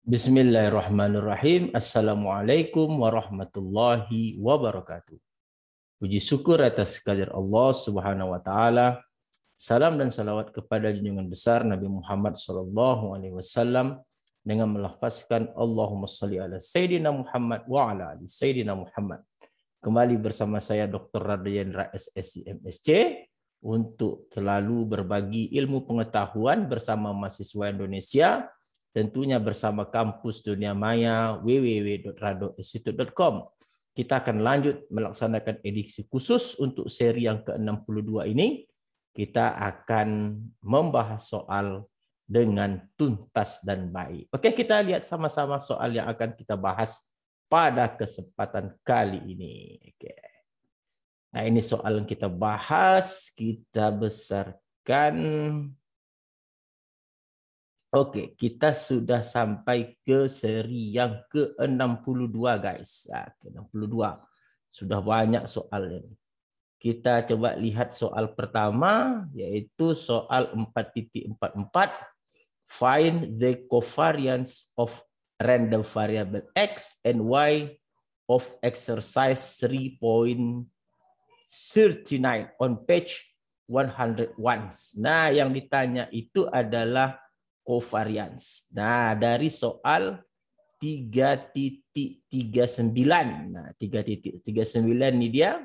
Bismillahirrahmanirrahim. Assalamualaikum warahmatullahi wabarakatuh. Puji syukur atas kehadirat Allah Subhanahu wa taala. Salam dan salawat kepada junjungan besar Nabi Muhammad sallallahu alaihi wasallam dengan melafazkan Allahumma shalli ala sayidina Muhammad wa ala ali sayidina Muhammad. Kembali bersama saya Dr. Radayendra SSI MSC untuk selalu berbagi ilmu pengetahuan bersama mahasiswa Indonesia tentunya bersama kampus dunia maya www.rado.institute.com. Kita akan lanjut melaksanakan edisi khusus untuk seri yang ke-62 ini. Kita akan membahas soal dengan tuntas dan baik. Oke, kita lihat sama-sama soal yang akan kita bahas pada kesempatan kali ini. Oke. Nah, ini soal yang kita bahas, kita besarkan Oke, kita sudah sampai ke seri yang ke-62 guys. Ah, ke-62. Sudah banyak soal ini. Kita coba lihat soal pertama yaitu soal 4.44 find the covariance of random variable x and y of exercise 3.39 on page 101. Nah, yang ditanya itu adalah covariance. Nah, dari soal 3.39. Nah, 3.39 ini dia.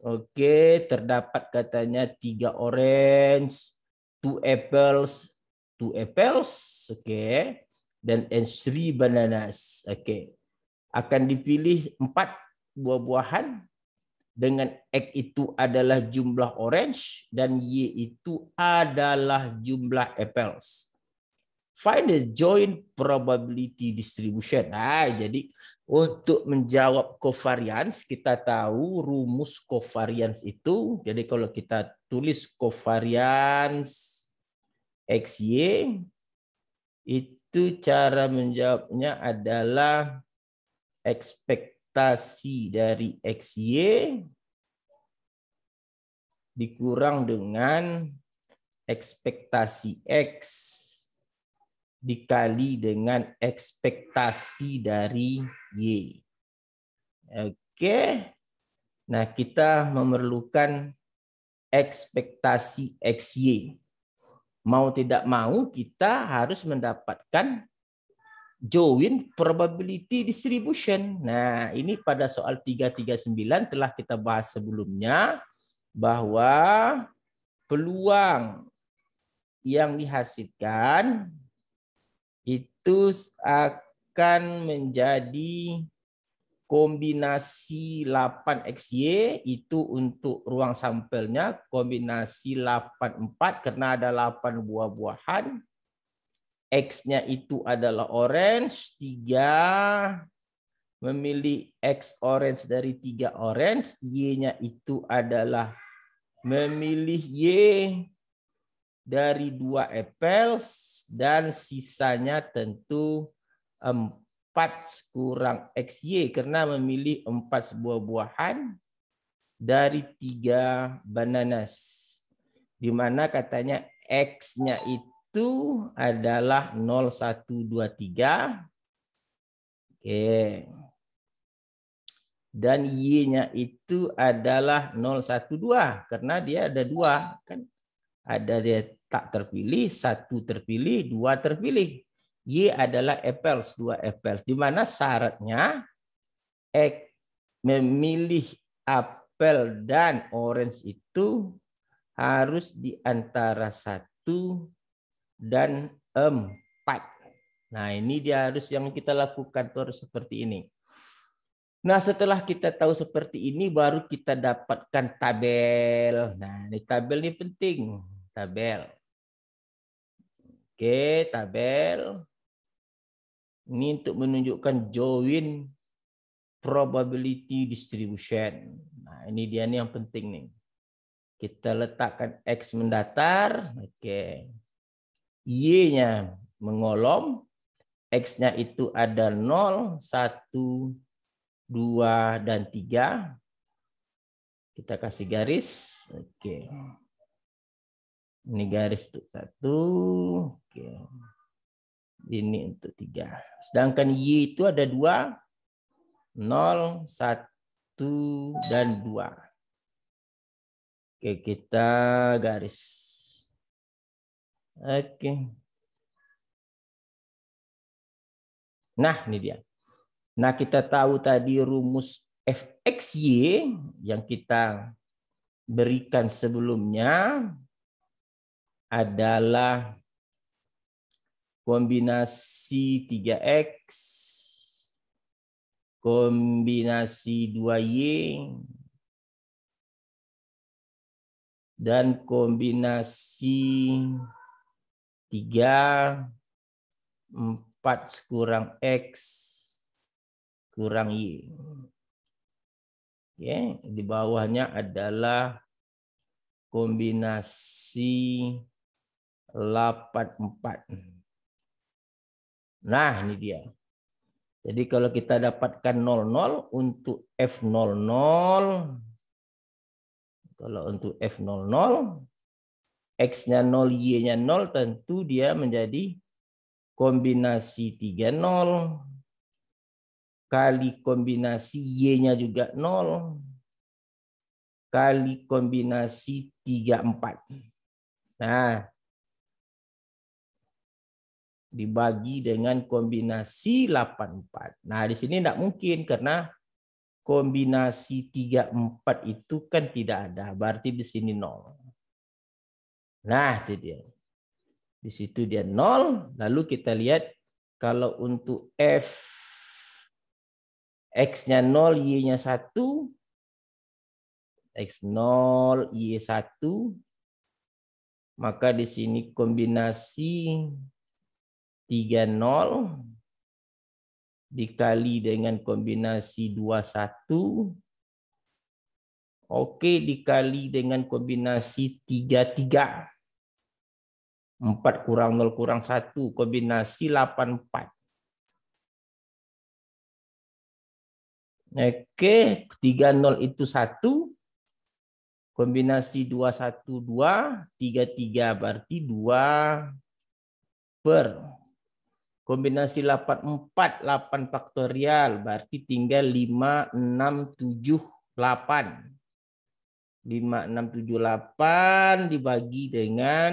Oke, terdapat katanya 3 orange, 2 apples, 2 apples, oke. Okay. Dan and 3 bananas, oke. Okay. Akan dipilih 4 buah-buahan dengan X itu adalah jumlah orange dan Y itu adalah jumlah apples. Find the joint probability distribution. Nah, jadi untuk menjawab covariance kita tahu rumus covariance itu. Jadi kalau kita tulis covariance XY itu cara menjawabnya adalah expect ekspektasi dari XY dikurang dengan ekspektasi X dikali dengan ekspektasi dari Y. Oke. Nah, kita memerlukan ekspektasi XY. Mau tidak mau kita harus mendapatkan Join probability distribution. Nah, ini pada soal 339 telah kita bahas sebelumnya bahwa peluang yang dihasilkan itu akan menjadi kombinasi 8XY itu untuk ruang sampelnya, kombinasi 84 karena ada 8 buah-buahan, X-nya itu adalah orange, 3 memilih X orange dari 3 orange, Y-nya itu adalah memilih Y dari 2 apples dan sisanya tentu 4 kurang XY karena memilih 4 sebuah buahan dari 3 bananas. Di mana katanya X-nya itu itu adalah 0123. Oke. Dan Y-nya itu adalah 012 karena dia ada dua kan ada dia tak terpilih, satu terpilih, dua terpilih. Y adalah apples, dua apples. Di mana syaratnya X memilih apel dan orange itu harus di antara satu dan empat. Nah, ini dia harus yang kita lakukan tuh harus seperti ini. Nah, setelah kita tahu seperti ini baru kita dapatkan tabel. Nah, ini tabel ini penting, tabel. Oke, tabel. Ini untuk menunjukkan join probability distribution. Nah, ini dia nih yang penting nih. Kita letakkan X mendatar. Oke. Y-nya mengolom, X-nya itu ada 0, 1, 2, dan 3. Kita kasih garis. Oke. Ini garis untuk 1. Oke. Ini untuk 3. Sedangkan Y itu ada 2, 0, 1, dan 2. Oke, kita garis. Oke. Nah, ini dia. Nah, kita tahu tadi rumus fxy yang kita berikan sebelumnya adalah kombinasi 3x kombinasi 2y dan kombinasi 3 4 kurang X kurang Y. Oke, okay. di bawahnya adalah kombinasi 84. Nah, ini dia. Jadi kalau kita dapatkan 00 untuk F00, kalau untuk F00 X-nya 0, Y-nya 0, tentu dia menjadi kombinasi 3 0 kali kombinasi Y-nya juga 0 kali kombinasi 3 4. Nah, dibagi dengan kombinasi 84. Nah, di sini tidak mungkin karena kombinasi 34 itu kan tidak ada. Berarti di sini 0. Nah, itu dia. Di situ dia nol. Lalu kita lihat kalau untuk F X-nya nol Y-nya satu X nol Y satu Maka di sini kombinasi tiga nol dikali dengan kombinasi 21. Oke, dikali dengan kombinasi 33. 4 kurang 0 kurang 1, kombinasi 8 4 Oke, 3 0 itu 1, kombinasi 2 2 1 3 3 berarti 2 per. Kombinasi 8 4 8 faktorial berarti tinggal 5, 6, 7, 8. 5, 6, 7, 8 dibagi dengan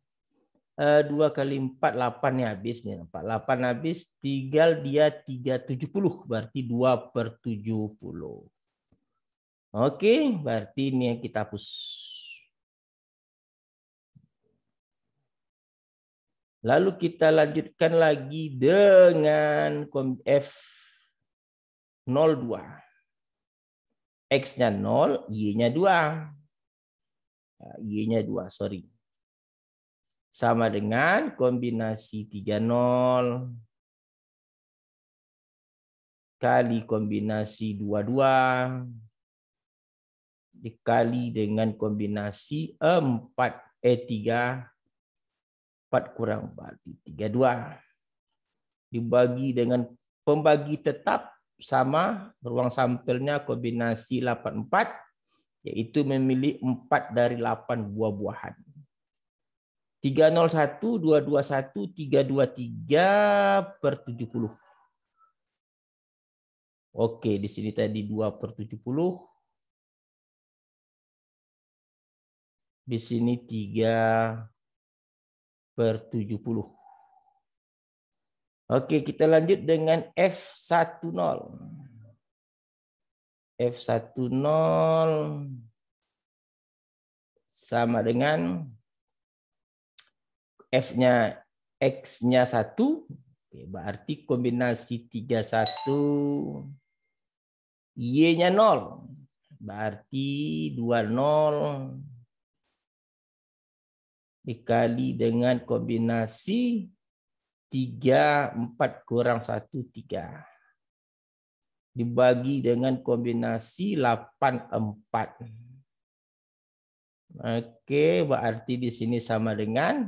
2 eh, kali 4 8 nih habis nih 48 habis tinggal dia 370 berarti 2 per 70 oke berarti ini yang kita hapus 8. lalu kita lanjutkan lagi dengan F 02 X-nya 0, Y-nya 2. Ya, Y-nya 2, sorry sama dengan kombinasi 30 kali kombinasi 22 dikali dengan kombinasi 4 eh 3 4 kurang 4 32 dibagi dengan pembagi tetap sama ruang sampelnya kombinasi 84 yaitu memilih 4 dari 8 buah-buahan. 301, 221, 323 per 70. Oke, di sini tadi 2 per 70. Di sini 3 per 70. Oke, kita lanjut dengan F10. F10 sama dengan F-nya X-nya 1, Oke, berarti kombinasi 3, 1. Y-nya 0. Berarti 2, 0. dikali dengan kombinasi 3, 4 kurang 1, 3. Dibagi dengan kombinasi 8, 4. Oke, berarti di sini sama dengan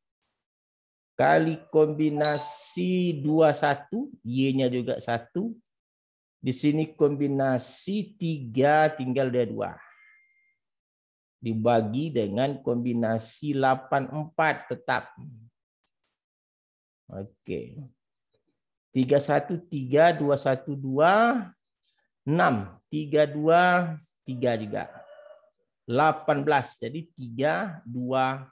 kali kombinasi 21, Y-nya juga 1. Di sini kombinasi 3 tinggal dia 2. Dibagi dengan kombinasi 84 tetap. Oke. 31 3 2 2 6 32 3 juga. 18. Jadi 3 2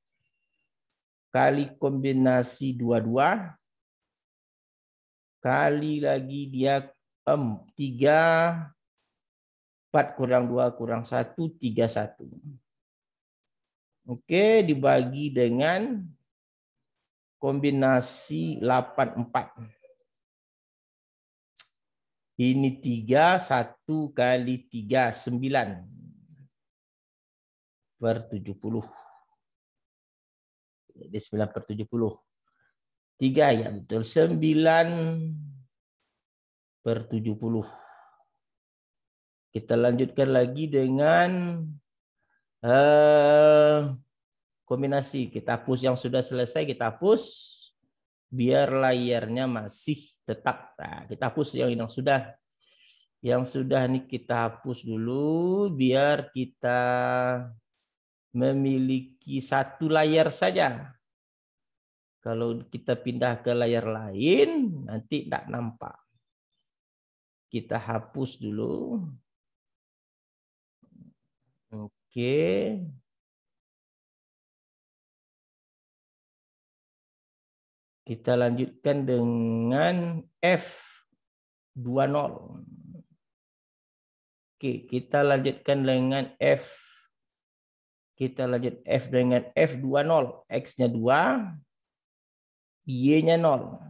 kali kombinasi 22 kali lagi dia um, 3 4 kurang 2 kurang 1 31. Oke, dibagi dengan kombinasi 84. Ini 3 1 kali 3 9 per 70. Jadi 9 per 70. 3 ya betul. 9 per 70. Kita lanjutkan lagi dengan uh, kombinasi. Kita hapus yang sudah selesai, kita hapus. Biar layarnya masih tetap. Nah, kita hapus yang, yang sudah. Yang sudah ini kita hapus dulu biar kita memiliki satu layar saja. Kalau kita pindah ke layar lain, nanti tidak nampak. Kita hapus dulu. Oke. Kita lanjutkan dengan F20. Oke, kita lanjutkan dengan F 20 kita lanjut F dengan F2 0. X-nya 2. Y-nya 0.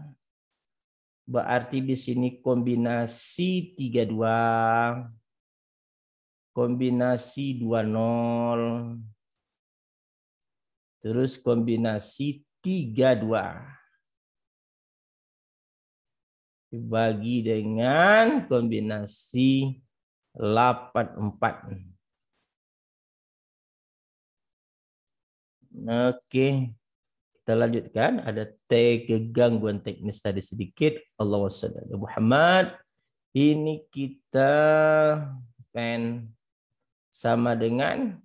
Berarti di sini kombinasi 32. Kombinasi 20 Terus kombinasi 32 dibagi dengan kombinasi 84. Oke. okay. Kita lanjutkan. Ada T gangguan teknis tadi sedikit. Allah wassalam. Muhammad. Ini kita pen sama dengan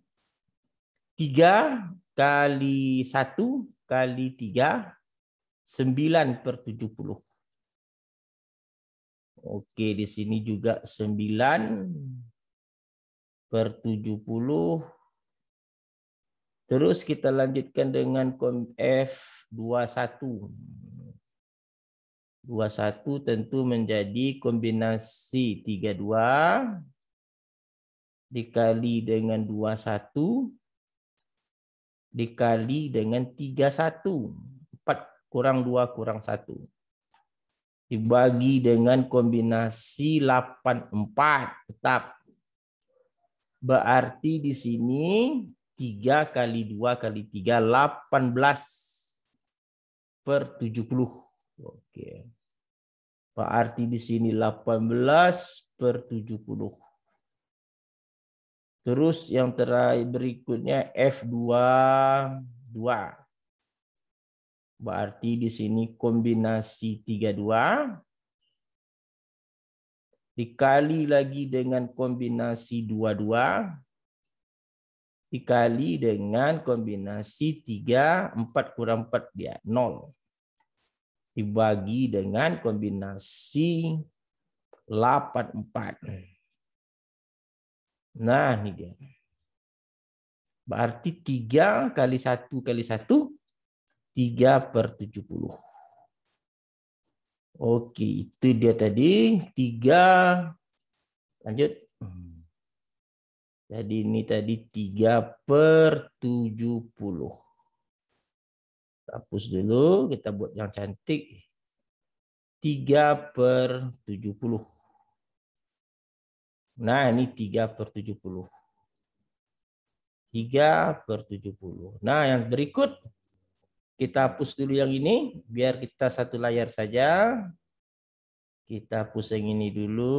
3 kali 1 kali 3 9 per 70. Oke, di sini juga 9 per 70 Terus kita lanjutkan dengan F21. 21 tentu menjadi kombinasi 32 dikali dengan 21 dikali dengan 31. 4 kurang 2 kurang 1. Dibagi dengan kombinasi 84. Tetap. Berarti di sini 3 kali 2 kali 3, 18 per 70. Oke. Berarti di sini 18 per 70. Terus yang terakhir berikutnya F22. Berarti di sini kombinasi 32 dikali lagi dengan kombinasi 22 dikali dengan kombinasi 3, 4 kurang 4 dia 0. Dibagi dengan kombinasi 8, 4. Nah, ini dia. Berarti 3 kali 1 kali 1, 3 per 70. Oke, itu dia tadi. 3. Lanjut. Jadi ini tadi 3 per 70. Hapus dulu, kita buat yang cantik. 3 per 70. Nah, ini 3 per 70. 3 per 70. Nah, yang berikut kita hapus dulu yang ini biar kita satu layar saja. Kita hapus yang ini dulu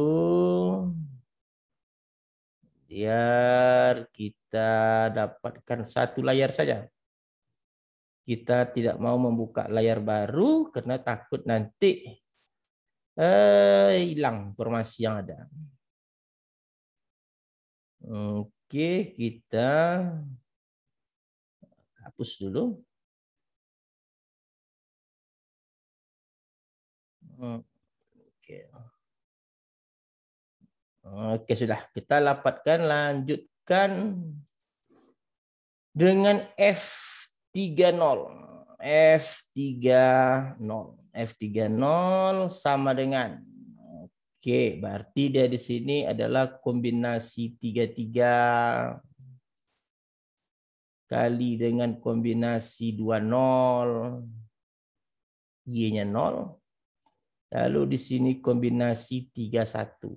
biar kita dapatkan satu layar saja. Kita tidak mau membuka layar baru karena takut nanti eh, hilang informasi yang ada. Oke, kita hapus dulu. Oke. Okay. Oke, sudah. Kita lapatkan lanjutkan dengan F30. F30. F30 sama dengan. Oke, berarti dia di sini adalah kombinasi 33 kali dengan kombinasi 20 Y-nya 0. Lalu di sini kombinasi 31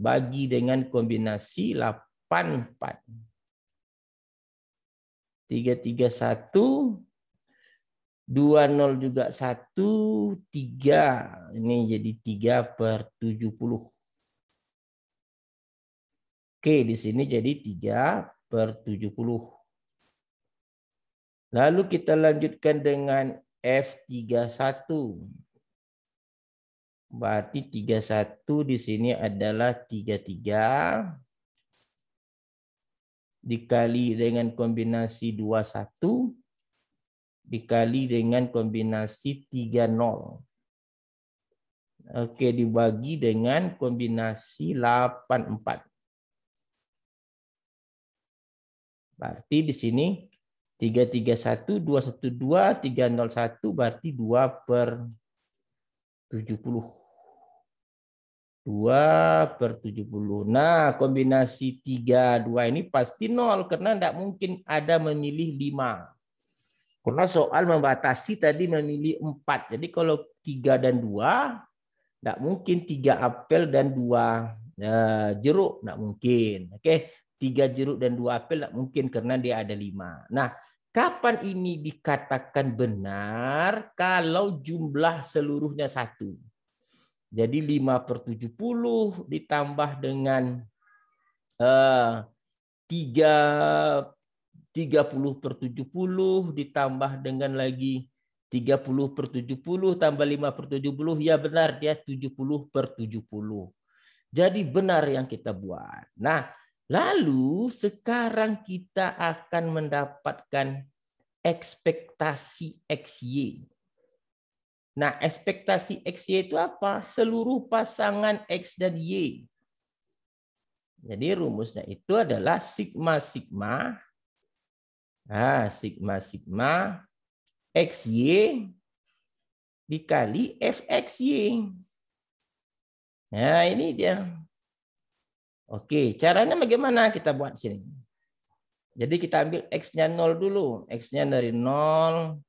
bagi dengan kombinasi 84. 331 20 juga 1 3. Ini jadi 3 per 70. Oke, di sini jadi 3 per 70. Lalu kita lanjutkan dengan F31. Berarti 31 di sini adalah 33 dikali dengan kombinasi 21 dikali dengan kombinasi 30. Oke, dibagi dengan kombinasi 84. Berarti di sini 331, 212, 301 berarti 2 per 72 per 70. Nah, kombinasi 3, 2 ini pasti nol karena tidak mungkin ada memilih 5. Karena soal membatasi tadi memilih 4. Jadi kalau 3 dan 2, tidak mungkin 3 apel dan 2 ya, jeruk. Tidak mungkin. Oke, 3 jeruk dan 2 apel tidak mungkin karena dia ada 5. Nah, Kapan ini dikatakan benar kalau jumlah seluruhnya satu? Jadi 5 per 70 ditambah dengan eh, 3 30 per 70 ditambah dengan lagi 30 per 70 tambah 5 per 70. Ya benar dia 70 per 70. Jadi benar yang kita buat. Nah Lalu sekarang kita akan mendapatkan ekspektasi XY. Nah, ekspektasi XY itu apa? Seluruh pasangan X dan Y. Jadi rumusnya itu adalah sigma-sigma. Ah, sigma-sigma XY dikali FXY. Nah, ini dia. Oke, caranya bagaimana kita buat sini? Jadi kita ambil X-nya 0 dulu. X-nya dari 0,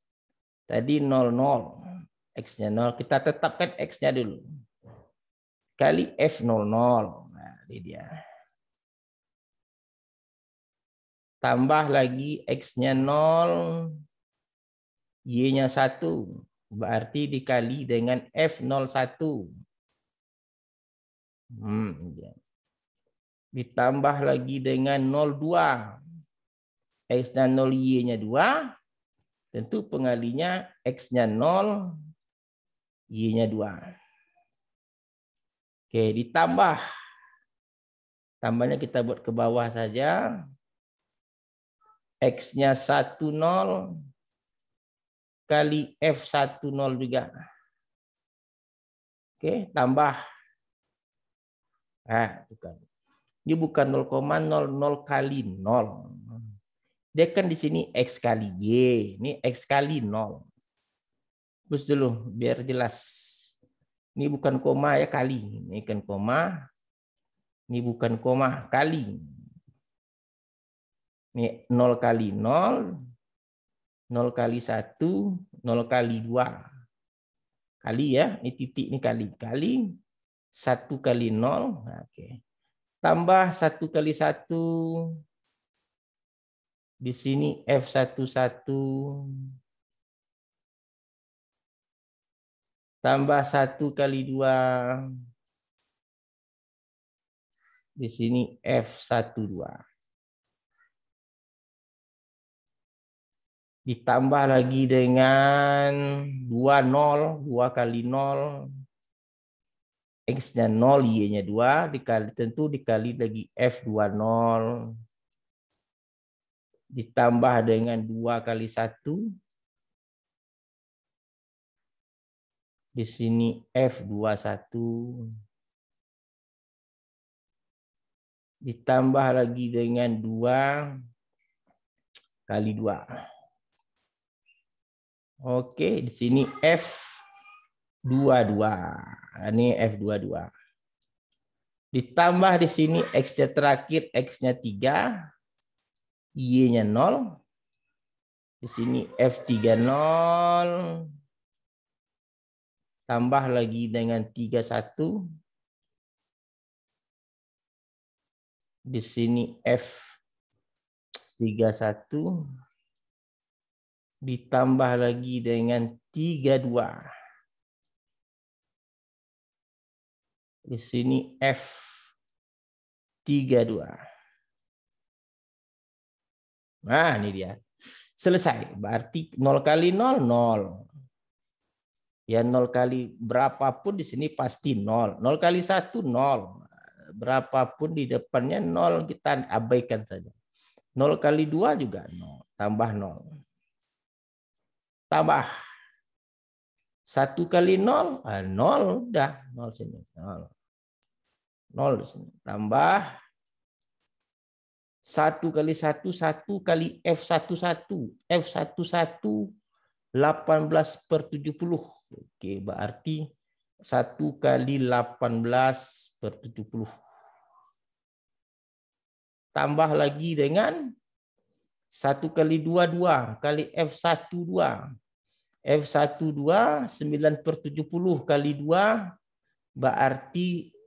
tadi 0, 0. X-nya 0, kita tetapkan X-nya dulu. Kali F00. Nah, ini dia. Tambah lagi X-nya 0, Y-nya 1. Berarti dikali dengan F01. Hmm, ditambah lagi dengan 02. x dan 0, Y-nya 2. Tentu pengalinya X-nya 0, Y-nya 2. Oke, ditambah. Tambahnya kita buat ke bawah saja. X-nya 10 Kali f 10 juga. Oke, tambah. Ah, itu kan. Dia bukan 0,00 kali 0. Dia kan di sini X kali Y. Ini X kali 0. Terus dulu biar jelas. Ini bukan koma ya kali. Ini kan koma. Ini bukan koma kali. Ini 0 kali 0. 0 kali 1. 0 kali 2. Kali ya. Ini titik ini kali. Kali. 1 kali 0. Oke tambah satu kali satu di sini F11 tambah satu kali dua di sini F12 ditambah lagi dengan dua nol dua kali nol X-nya 0, Y-nya 2, dikali, tentu dikali lagi f 2 0, ditambah dengan 2 kali 1. Di sini F21 ditambah lagi dengan 2 kali 2. Oke, di sini F dua dua Ini f dua dua Ditambah di sini X terakhir X-nya tiga Y-nya nol Di sini f tiga nol Tambah lagi dengan tiga satu Di sini f tiga satu Ditambah lagi dengan tiga dua Di sini F32. Nah, ini dia. Selesai. Berarti 0 kali 0, 0. Ya 0 kali berapapun di sini pasti 0. 0 kali 1, 0. Berapapun di depannya 0 kita abaikan saja. 0 kali 2 juga 0. Tambah 0. Tambah. 1 kali 0, 0 ah, udah. 0 sini, 0. 0 di sini. Tambah satu kali 1, satu kali f satu f delapan belas per puluh Oke, berarti satu kali delapan belas per puluh Tambah lagi dengan satu kali dua dua kali f satu dua f satu dua 9 per 70 kali 2 berarti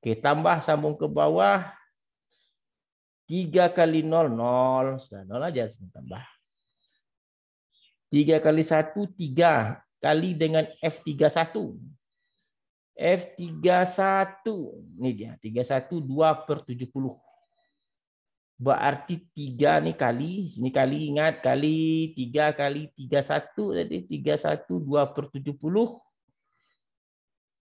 Oke, tambah sambung ke bawah. 3 kali 0, 0. Sudah 0 saja, tambah. 3 kali 1, 3. Kali dengan F31. F31. Ini dia, 31, 2 per 70. Berarti 3 nih kali, sini kali ingat, kali 3 kali 31. Jadi 31, 2 per 70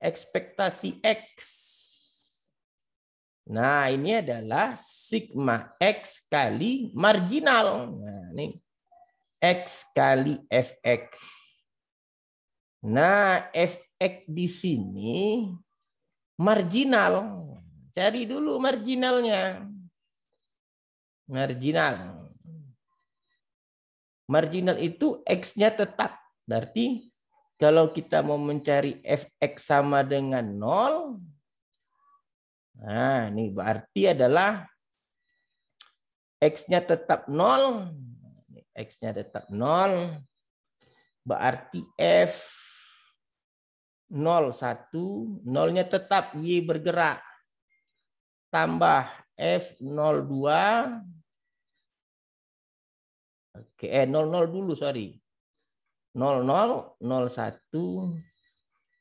ekspektasi X. Nah, ini adalah sigma X kali marginal. Nah, ini X kali Fx. Nah, Fx di sini marginal. Cari dulu marginalnya. Marginal. Marginal itu X-nya tetap. Berarti kalau kita mau mencari fx sama dengan 0, nah ini berarti adalah x-nya tetap 0, x-nya tetap 0, berarti f 0 1, 0-nya tetap y bergerak. Tambah f 0 2. Oke, eh 0 0 dulu, sorry. 0001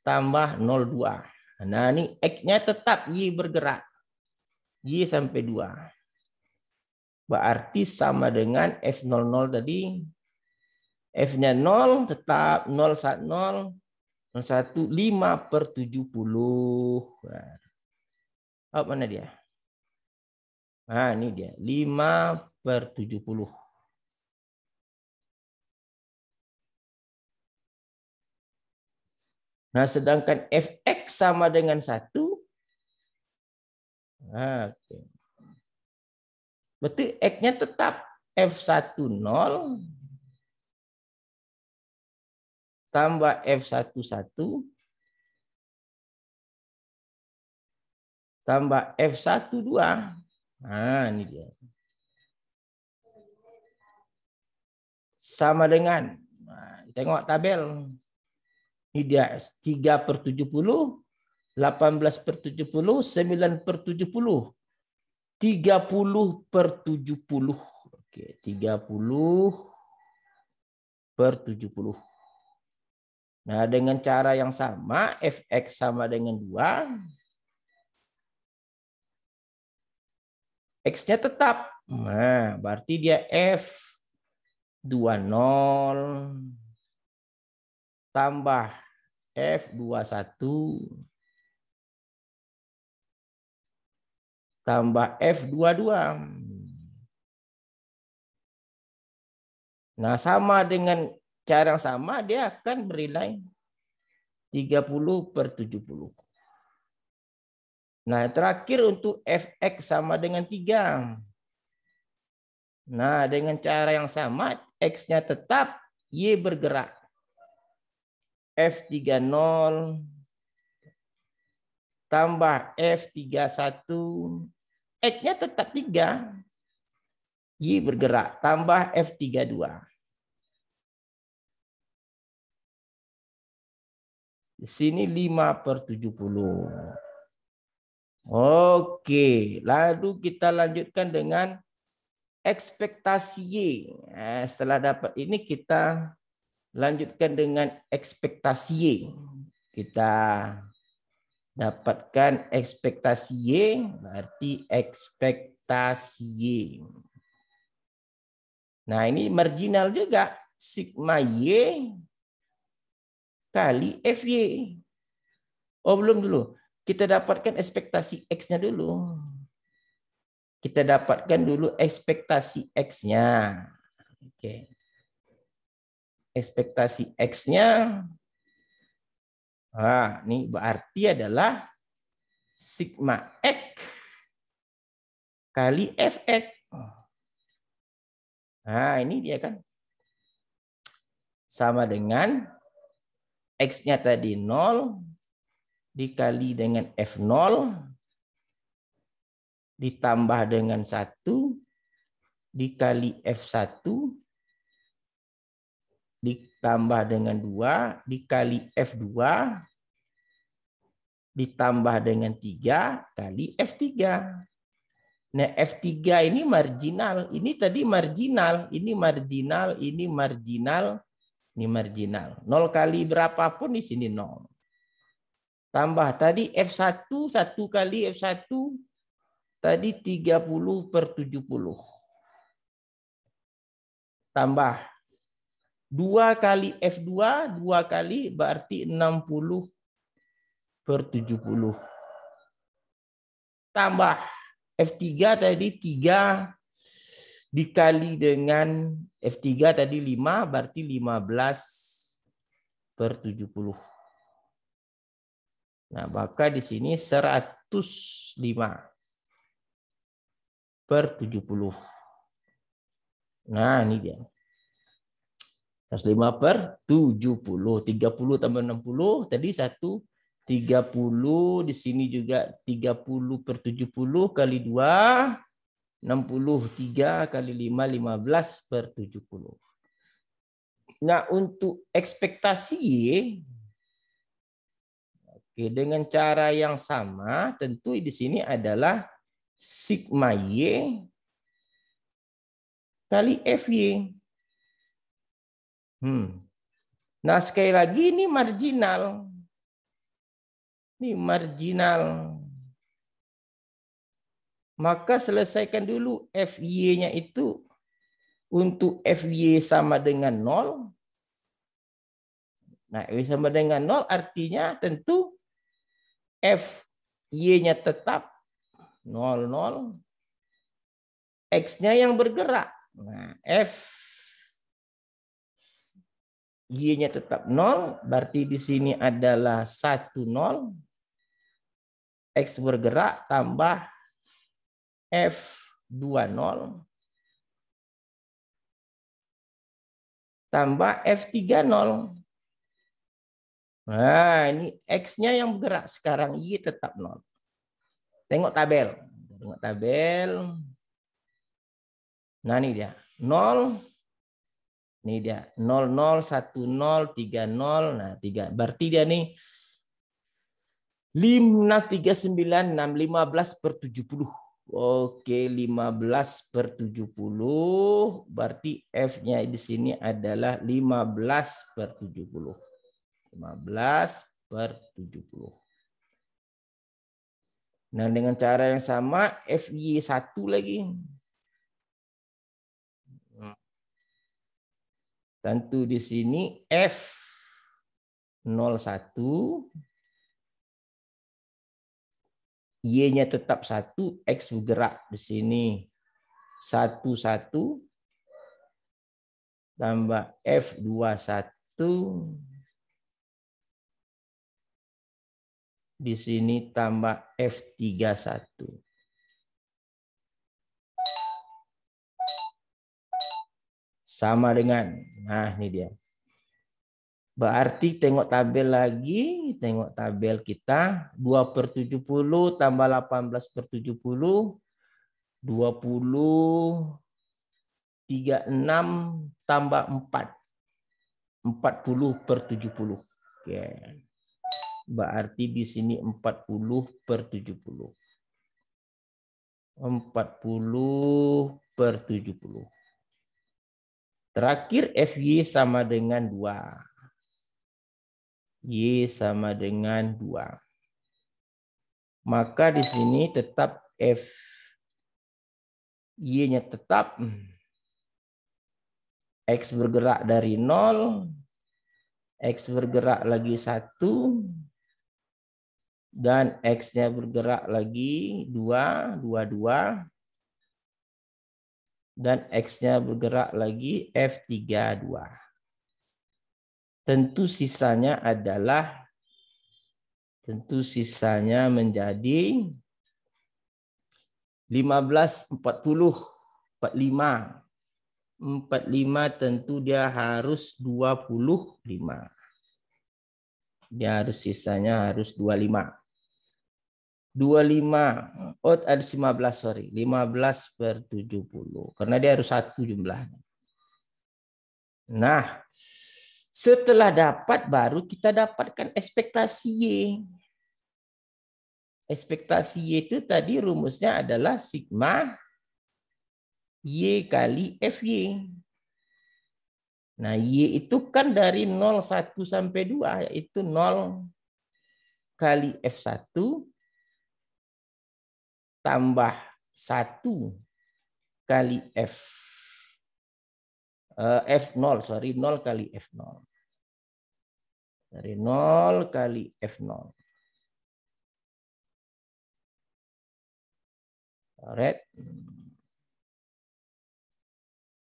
tambah 02. Nah, ini X-nya tetap Y bergerak. Y sampai 2. Berarti sama dengan F00 tadi. F-nya 0, tetap 0, 0, 1, 5 per 70. Oh, nah, mana dia? Nah, ini dia. 5 per 70. Nah, sedangkan fx sama dengan satu. Nah, okay. Berarti x-nya tetap f1 0 tambah f1 1 tambah f1 2. Nah, ini dia. Sama dengan. Nah, tengok tabel dia 3 per 70, 18 per 70, 9 per 70, 30 per 70. Oke, 30 per 70. Nah, dengan cara yang sama, Fx sama dengan 2. X-nya tetap. Nah, berarti dia F 20 tambah F21 tambah F22. Nah, sama dengan cara yang sama, dia akan bernilai 30 per 70. Nah, terakhir untuk Fx sama dengan 3. Nah, dengan cara yang sama, X-nya tetap, Y bergerak. F30 tambah F31 X-nya tetap 3 Y bergerak tambah F32 di sini 5 per 70 Oke, lalu kita lanjutkan dengan ekspektasi Y. Nah, setelah dapat ini kita Lanjutkan dengan ekspektasi Y. Kita dapatkan ekspektasi Y, berarti ekspektasi Y. Nah ini marginal juga. Sigma Y kali FY. Oh belum dulu. Kita dapatkan ekspektasi X-nya dulu. Kita dapatkan dulu ekspektasi X-nya. Oke. Okay ekspektasi X-nya Nah, ini berarti adalah sigma x kali fx. Nah, ini dia kan. Sama dengan x-nya tadi 0 dikali dengan f0 ditambah dengan 1 dikali f1 ditambah dengan 2 dikali F2 ditambah dengan 3 kali F3. Nah, F3 ini marginal. Ini tadi marginal, ini marginal, ini marginal, ini marginal. 0 kali berapapun di sini 0. Tambah tadi F1, 1 kali F1, tadi 30 per 70. Tambah 2 kali F2, 2 kali berarti 60 per 70. Tambah F3 tadi 3 dikali dengan F3 tadi 5, berarti 15 per 70. Nah, maka di sini 105 per 70. Nah, ini dia. 105 per 70. 30 tambah 60 tadi 1 30 di sini juga 30 per 70 kali 2 63 kali 5 15 per 70. Nah, untuk ekspektasi Y, Oke, dengan cara yang sama tentu di sini adalah sigma y kali FY. Hmm. Nah sekali lagi ini marginal. Ini marginal. Maka selesaikan dulu FY-nya itu untuk FY e sama dengan 0. Nah, FY e sama dengan 0 artinya tentu F Y-nya tetap 0, 0. X-nya yang bergerak. Nah, F Y-nya tetap 0, berarti di sini adalah 1, 0. X bergerak, tambah F 2, 0. Tambah F 3, 0. Nah, ini X-nya yang bergerak. Sekarang Y tetap 0. Tengok tabel. Tengok tabel. Nah, ini dia. 0, ini dia 001030. Nah, 3. Berarti dia nih 5396 15 per 70. Oke, 15 per 70 berarti F-nya di sini adalah 15 per 70. 15 per 70. Nah, dengan cara yang sama FY1 lagi Tentu di sini F 01 Y-nya tetap satu, X bergerak di sini. satu satu tambah F21 di sini tambah F31. sama dengan. Nah, ini dia. Berarti tengok tabel lagi, tengok tabel kita 2 per 70 tambah 18 per 70, 20, 36 tambah 4, 40 per 70. Oke. Berarti di sini 40 per 70. 40 per 70. Terakhir FY sama dengan 2. Y sama dengan 2. Maka di sini tetap F Y-nya tetap hmm, X bergerak dari 0 X bergerak lagi 1 dan X-nya bergerak lagi 2, 2, 2 dan X-nya bergerak lagi F32. Tentu sisanya adalah tentu sisanya menjadi 15 40 45 45 tentu dia harus 25. Dia harus sisanya harus 25. 25 oh ada 15 sorry 15 per 70 karena dia harus satu jumlahnya nah setelah dapat baru kita dapatkan ekspektasi Y ekspektasi Y itu tadi rumusnya adalah sigma Y kali FY nah Y itu kan dari 0 1 sampai 2 yaitu 0 kali F1 tambah 1 kali F. Eh, F0, sorry, 0 kali F0. Dari 0 kali F0. Alright.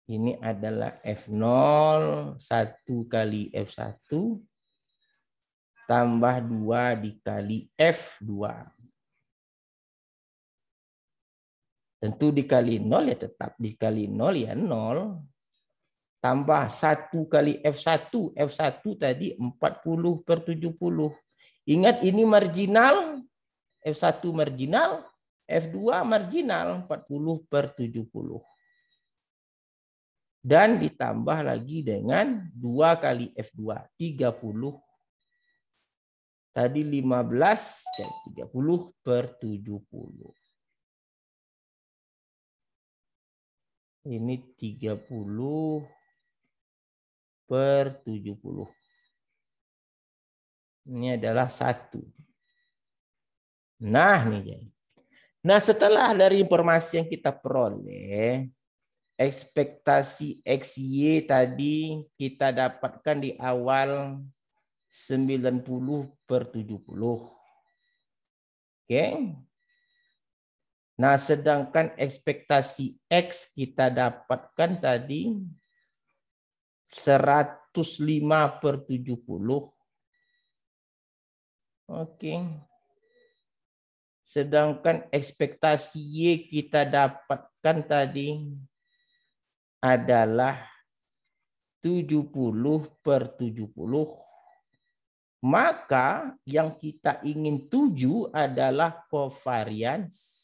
Ini adalah F0 1 kali F1 tambah 2 dikali F2. Tentu dikali nol ya tetap dikali nol ya nol. Tambah satu kali F1. F1 tadi 40 per 70. Ingat ini marginal. F1 marginal. F2 marginal 40 per 70. Dan ditambah lagi dengan 2 kali F2, 30 tadi 15 dan 30 per 70. ini 30 per 70. Ini adalah satu. Nah, nih jadi. Nah, setelah dari informasi yang kita peroleh, ekspektasi XY tadi kita dapatkan di awal 90 per 70. Oke. Okay. Nah, sedangkan ekspektasi X kita dapatkan tadi 105 per 70. Oke. Sedangkan ekspektasi Y kita dapatkan tadi adalah 70 per 70 maka yang kita ingin tuju adalah covariance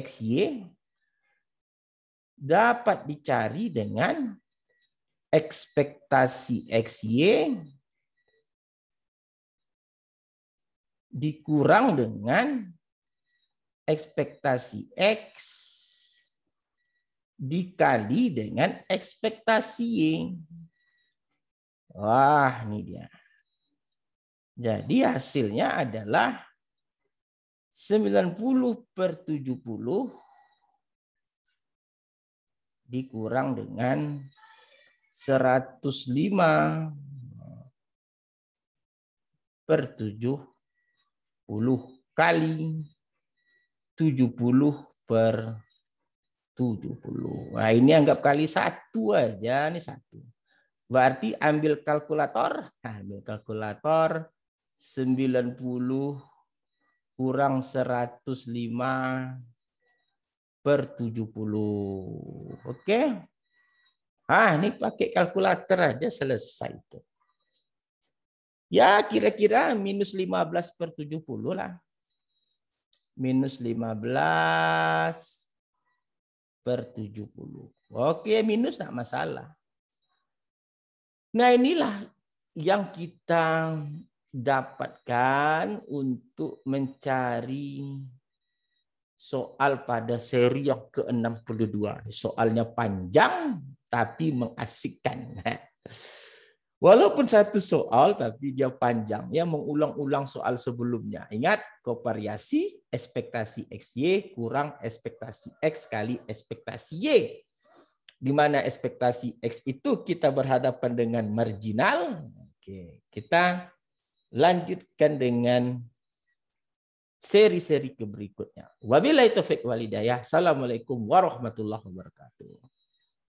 XY dapat dicari dengan ekspektasi XY dikurang dengan ekspektasi X dikali dengan ekspektasi Y. Wah, ini dia. Jadi hasilnya adalah 90 per 70 dikurang dengan 105 per 70 kali 70 per 70. Nah ini anggap kali satu aja, nih satu. Berarti ambil kalkulator, ambil kalkulator 90 kurang 105 per 70. Oke. Ah, ini pakai kalkulator aja selesai itu. Ya, kira-kira minus 15 per 70 lah. Minus 15 per 70. Oke, minus tak masalah. Nah, inilah yang kita dapatkan untuk mencari soal pada seri yang ke-62. Soalnya panjang tapi mengasihkan. Walaupun satu soal tapi dia panjang ya mengulang-ulang soal sebelumnya. Ingat kovariasi ekspektasi XY kurang ekspektasi X kali ekspektasi Y. Di mana ekspektasi X itu kita berhadapan dengan marginal. Oke, kita lanjutkan dengan seri-seri berikutnya. Wabillahi taufik walidayah. Assalamualaikum warahmatullahi wabarakatuh.